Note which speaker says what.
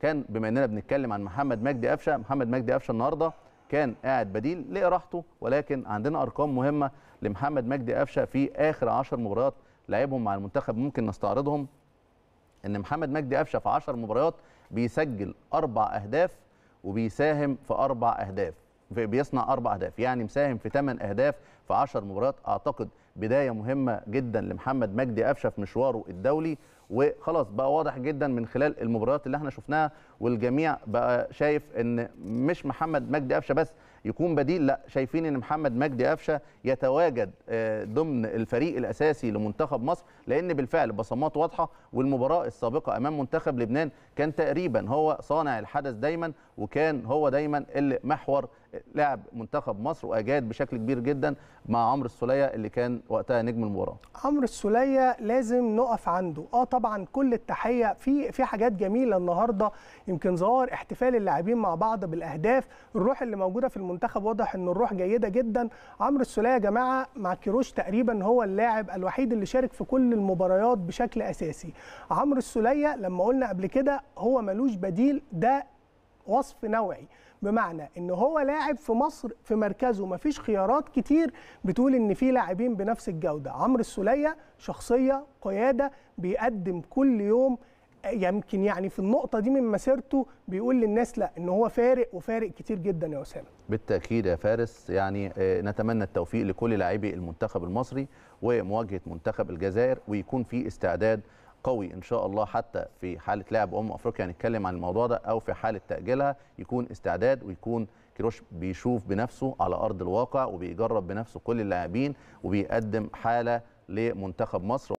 Speaker 1: كان بما اننا بنتكلم عن محمد مجدي قفشه محمد مجدي قفشه النهارده كان قاعد بديل لإراحته ولكن عندنا ارقام مهمه لمحمد مجدي قفشه في اخر 10 مباريات لعبهم مع المنتخب ممكن نستعرضهم ان محمد مجدي قفشه في 10 مباريات بيسجل اربع اهداف وبيساهم في اربع اهداف بيصنع اربع اهداف يعني مساهم في 8 اهداف في 10 مباريات اعتقد بدايه مهمه جدا لمحمد مجدي قفشه في مشواره الدولي وخلاص بقى واضح جدا من خلال المباريات اللي احنا شفناها والجميع بقى شايف ان مش محمد مجدي قفشه بس يكون بديل لا شايفين ان محمد مجدي قفشه يتواجد آه، ضمن الفريق الاساسي لمنتخب مصر لان بالفعل بصمات واضحه والمباراه السابقه امام منتخب لبنان كان تقريبا هو صانع الحدث دايما وكان هو دايما اللي محور لعب منتخب مصر واجاد بشكل كبير جدا مع عمرو السوليه اللي كان وقتها نجم المباراه
Speaker 2: عمرو السوليه لازم نقف عنده اه طبعا كل التحيه في في حاجات جميله النهارده يمكن ظهر احتفال اللاعبين مع بعض بالاهداف الروح اللي موجوده في المنتخب واضح ان الروح جيده جدا عمرو السوليه يا جماعه مع كيروش تقريبا هو اللاعب الوحيد اللي شارك في كل المباريات بشكل اساسي عمرو السوليه لما قلنا قبل كده هو ملوش بديل ده وصف نوعي بمعنى ان هو لاعب في مصر في مركزه مفيش خيارات كتير بتقول ان في لاعبين بنفس الجوده عمرو السوليه شخصيه قياده بيقدم كل يوم يمكن يعني في النقطة دي من مسيرته بيقول للناس لا ان هو فارق وفارق كتير جدا يا اسامة
Speaker 1: بالتأكيد يا فارس يعني آه، نتمنى التوفيق لكل لاعبي المنتخب المصري ومواجهة منتخب الجزائر ويكون في استعداد قوي ان شاء الله حتى في حاله لعب امم افريقيا هنتكلم عن الموضوع ده او في حاله تاجيلها يكون استعداد ويكون كيروش بيشوف بنفسه على ارض الواقع وبيجرب بنفسه كل اللاعبين وبيقدم حاله لمنتخب مصر